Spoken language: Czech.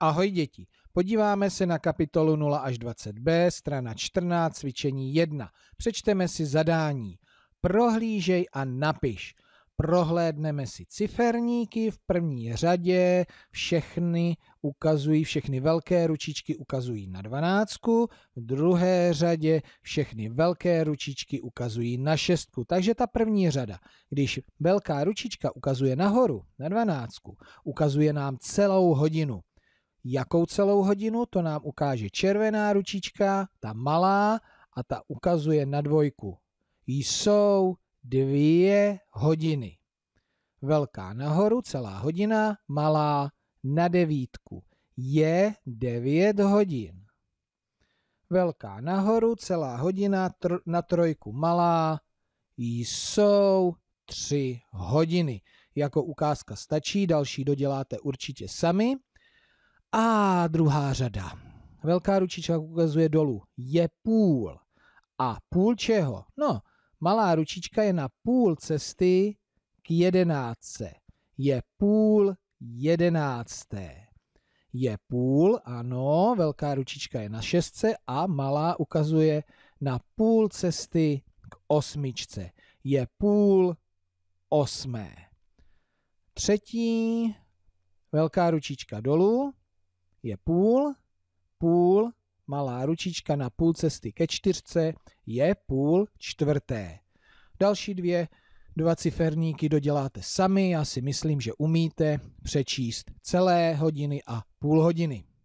Ahoj děti, podíváme se na kapitolu 0 až 20b, strana 14, cvičení 1. Přečteme si zadání. Prohlížej a napiš. Prohlédneme si ciferníky v první řadě, všechny ukazují, všechny velké ručičky ukazují na dvanáctku, v druhé řadě všechny velké ručičky ukazují na šestku. Takže ta první řada, když velká ručička ukazuje nahoru, na dvanáctku, ukazuje nám celou hodinu. Jakou celou hodinu, to nám ukáže červená ručička, ta malá, a ta ukazuje na dvojku. Jsou dvě hodiny. Velká nahoru, celá hodina, malá na devítku. Je devět hodin. Velká nahoru, celá hodina, tr- na trojku malá, jsou tři hodiny. Jako ukázka stačí, další doděláte určitě sami. A druhá řada. Velká ručička, ukazuje dolů, je půl. A půl čeho? No, malá ručička je na půl cesty k jedenáctce. Je půl jedenácté. Je půl, ano, velká ručička je na šestce a malá ukazuje na půl cesty k osmičce. Je půl osmé. Třetí, velká ručička dolů, je půl, půl, malá ručička na půl cesty ke čtyřce je půl čtvrté. Další dvě dva ciferníky doděláte sami, já si myslím, že umíte přečíst celé hodiny a půl hodiny.